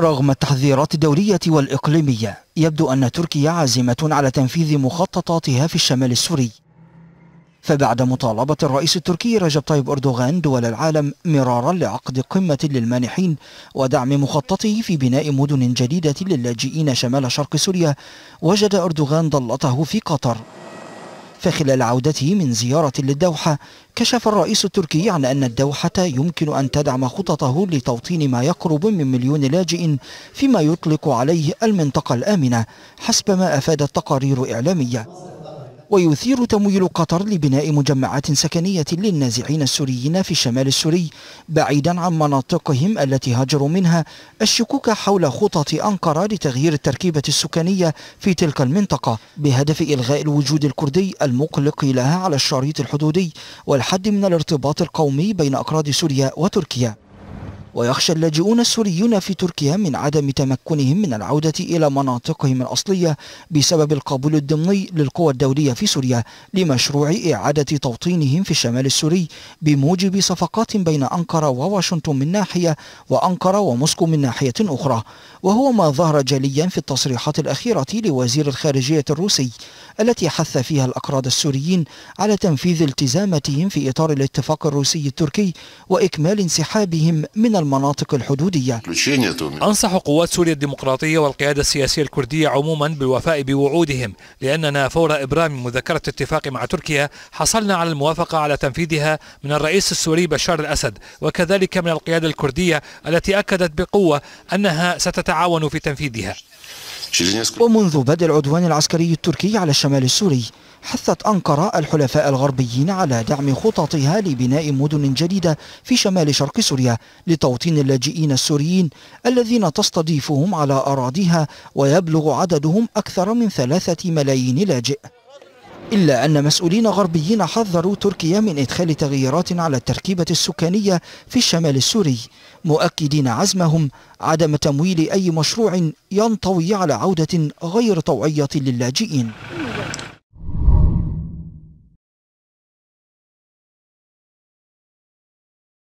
رغم التحذيرات الدولية والإقليمية يبدو أن تركيا عازمة على تنفيذ مخططاتها في الشمال السوري فبعد مطالبة الرئيس التركي رجب طيب أردوغان دول العالم مرارا لعقد قمة للمانحين ودعم مخططه في بناء مدن جديدة للاجئين شمال شرق سوريا وجد أردوغان ضلته في قطر فخلال عودته من زيارة للدوحة كشف الرئيس التركي عن أن الدوحة يمكن أن تدعم خططه لتوطين ما يقرب من مليون لاجئ فيما يطلق عليه المنطقة الآمنة حسب ما أفادت تقارير إعلامية ويثير تمويل قطر لبناء مجمعات سكنية للنازحين السوريين في الشمال السوري بعيدا عن مناطقهم التي هاجروا منها الشكوك حول خطط أنقرة لتغيير التركيبة السكانية في تلك المنطقة بهدف إلغاء الوجود الكردي المقلق لها على الشريط الحدودي والحد من الارتباط القومي بين أكراد سوريا وتركيا ويخشى اللاجئون السوريون في تركيا من عدم تمكنهم من العودة إلى مناطقهم الأصلية بسبب القبول الضمني للقوى الدولية في سوريا لمشروع إعادة توطينهم في الشمال السوري بموجب صفقات بين أنقرة وواشنطن من ناحية وأنقرة وموسكو من ناحية أخرى وهو ما ظهر جليا في التصريحات الأخيرة لوزير الخارجية الروسي التي حث فيها الأكراد السوريين على تنفيذ التزاماتهم في إطار الاتفاق الروسي التركي وإكمال انسحابهم من المناطق الحدودية أنصح قوات سوريا الديمقراطية والقيادة السياسية الكردية عموما بالوفاء بوعودهم لأننا فور إبرام مذكرة اتفاق مع تركيا حصلنا على الموافقة على تنفيذها من الرئيس السوري بشار الأسد وكذلك من القيادة الكردية التي أكدت بقوة أنها ستتعاون في تنفيذها ومنذ بدء العدوان العسكري التركي على الشمال السوري حثت أنقرة الحلفاء الغربيين على دعم خططها لبناء مدن جديدة في شمال شرق سوريا لتوطين اللاجئين السوريين الذين تستضيفهم على أراضيها ويبلغ عددهم أكثر من ثلاثة ملايين لاجئ إلا أن مسؤولين غربيين حذروا تركيا من إدخال تغييرات على التركيبة السكانية في الشمال السوري مؤكدين عزمهم عدم تمويل أي مشروع ينطوي على عودة غير طوعية للاجئين